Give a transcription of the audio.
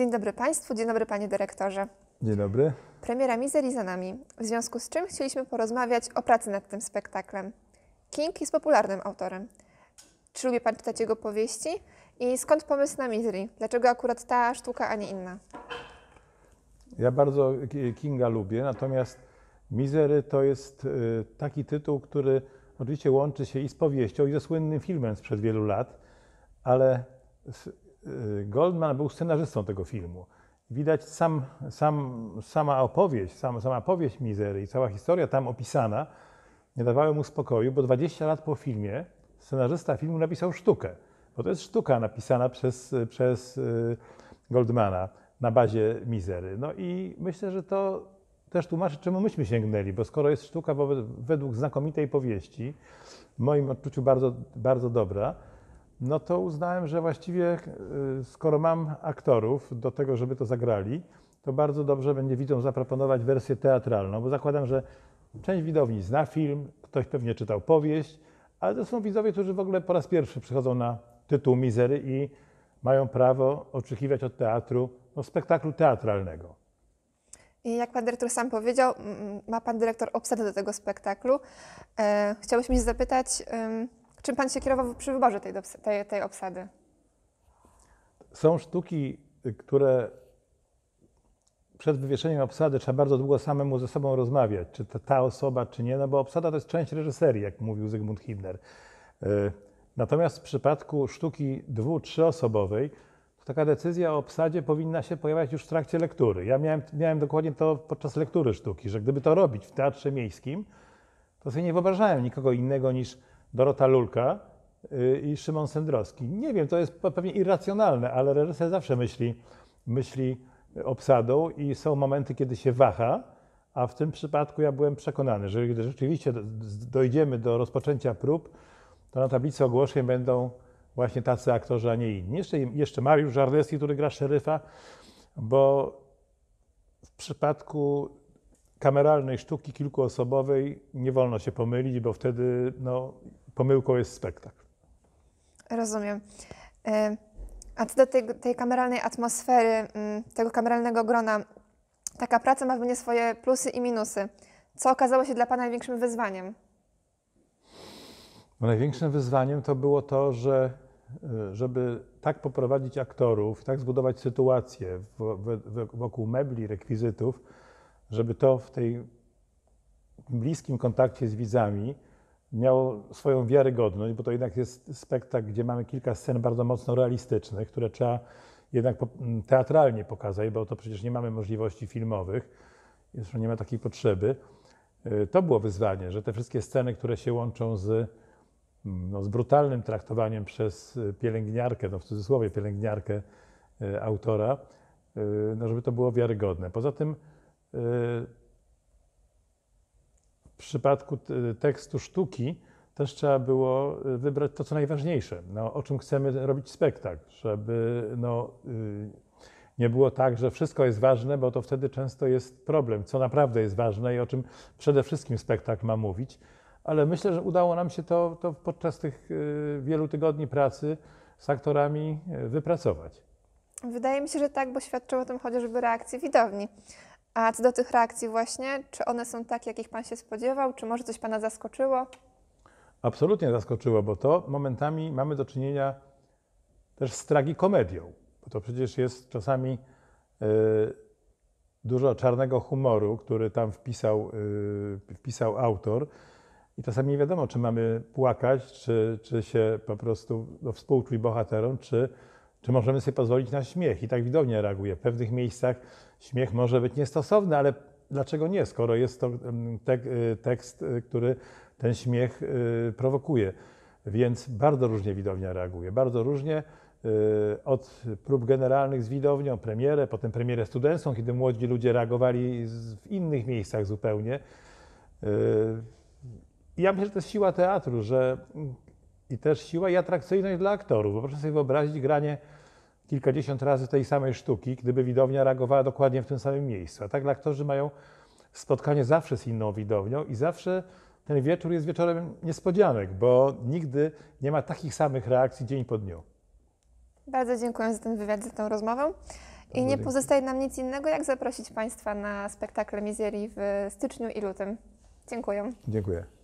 Dzień dobry Państwu, dzień dobry Panie Dyrektorze. Dzień dobry. Premiera Misery za nami, w związku z czym chcieliśmy porozmawiać o pracy nad tym spektaklem. King jest popularnym autorem. Czy lubi Pan czytać jego powieści? I skąd pomysł na Misery? Dlaczego akurat ta sztuka, a nie inna? Ja bardzo Kinga lubię, natomiast Misery to jest y, taki tytuł, który oczywiście łączy się i z powieścią, i ze słynnym filmem sprzed wielu lat, ale Y, Goldman był scenarzystą tego filmu. Widać sam, sam, sama opowieść, sam, sama powieść Mizery i cała historia tam opisana nie dawały mu spokoju, bo 20 lat po filmie scenarzysta filmu napisał sztukę. Bo to jest sztuka napisana przez, przez y, Goldmana na bazie Mizery. No i myślę, że to też tłumaczy, czemu myśmy sięgnęli, bo skoro jest sztuka według znakomitej powieści, w moim odczuciu bardzo, bardzo dobra, no to uznałem, że właściwie e, skoro mam aktorów do tego, żeby to zagrali, to bardzo dobrze będzie widzom zaproponować wersję teatralną, bo zakładam, że część widowni zna film, ktoś pewnie czytał powieść, ale to są widzowie, którzy w ogóle po raz pierwszy przychodzą na tytuł Mizery i mają prawo oczekiwać od teatru no, spektaklu teatralnego. I jak pan dyrektor sam powiedział, ma pan dyrektor obsadę do tego spektaklu. E, chciałyśmy się zapytać, y Czym pan się kierował przy wyborze tej, tej, tej obsady? Są sztuki, które przed wywieszeniem obsady trzeba bardzo długo samemu ze sobą rozmawiać, czy ta osoba, czy nie, no bo obsada to jest część reżyserii, jak mówił Zygmunt Hitler. Y, natomiast w przypadku sztuki dwu-, trzyosobowej, to taka decyzja o obsadzie powinna się pojawiać już w trakcie lektury. Ja miałem, miałem dokładnie to podczas lektury sztuki, że gdyby to robić w teatrze miejskim, to sobie nie wyobrażałem nikogo innego niż Dorota Lulka y, i Szymon Sendrowski. Nie wiem, to jest pewnie irracjonalne, ale reżyser zawsze myśli, myśli y, obsadą i są momenty, kiedy się waha, a w tym przypadku ja byłem przekonany, że gdy rzeczywiście dojdziemy do rozpoczęcia prób, to na tablicy ogłoszeń będą właśnie tacy aktorzy, a nie inni. Jeszcze, jeszcze Mariusz Żarlewski, który gra szeryfa, bo w przypadku kameralnej sztuki kilkuosobowej nie wolno się pomylić, bo wtedy no, pomyłką jest spektakl. Rozumiem. E, a co do tej, tej kameralnej atmosfery, mm, tego kameralnego grona, taka praca ma mnie swoje plusy i minusy. Co okazało się dla Pana największym wyzwaniem? No, największym wyzwaniem to było to, że e, żeby tak poprowadzić aktorów, tak zbudować sytuację wokół mebli, rekwizytów, żeby to w tej bliskim kontakcie z widzami miał swoją wiarygodność, bo to jednak jest spektakl, gdzie mamy kilka scen bardzo mocno realistycznych, które trzeba jednak mm, teatralnie pokazać, bo to przecież nie mamy możliwości filmowych, nie ma takiej potrzeby. Y, to było wyzwanie, że te wszystkie sceny, które się łączą z, mm, no, z brutalnym traktowaniem przez y, pielęgniarkę, no w cudzysłowie pielęgniarkę y, autora, no żeby to było wiarygodne. Poza tym przypadku tekstu sztuki też trzeba było y, wybrać to, co najważniejsze, no, o czym chcemy robić spektakl, żeby no, y, nie było tak, że wszystko jest ważne, bo to wtedy często jest problem, co naprawdę jest ważne i o czym przede wszystkim spektakl ma mówić. Ale myślę, że udało nam się to, to podczas tych y, wielu tygodni pracy z aktorami wypracować. Wydaje mi się, że tak, bo świadczyło o tym chociażby reakcje widowni. A co do tych reakcji właśnie, czy one są takie, jakich Pan się spodziewał, czy może coś Pana zaskoczyło? Absolutnie zaskoczyło, bo to momentami mamy do czynienia też z tragikomedią, bo to przecież jest czasami y, dużo czarnego humoru, który tam wpisał, y, wpisał autor. I czasami nie wiadomo, czy mamy płakać, czy, czy się po prostu no, współczuć bohaterom, czy czy możemy sobie pozwolić na śmiech? I tak widownia reaguje. W pewnych miejscach śmiech może być niestosowny, ale dlaczego nie, skoro jest to y, tekst, y, który ten śmiech y, prowokuje. Więc bardzo różnie widownia reaguje, bardzo różnie od prób generalnych z widownią, premierę, potem premierę studencką, kiedy młodzi ludzie reagowali w innych miejscach zupełnie. Ja myślę, że to jest siła teatru, że i też siła i atrakcyjność dla aktorów. Bo proszę sobie wyobrazić granie kilkadziesiąt razy tej samej sztuki, gdyby widownia reagowała dokładnie w tym samym miejscu. A tak aktorzy mają spotkanie zawsze z inną widownią i zawsze ten wieczór jest wieczorem niespodzianek, bo nigdy nie ma takich samych reakcji dzień po dniu. Bardzo dziękuję za ten wywiad, za tę rozmowę. I nie pozostaje nam nic innego, jak zaprosić Państwa na spektakle Mizerii w styczniu i lutym. Dziękuję. Dziękuję.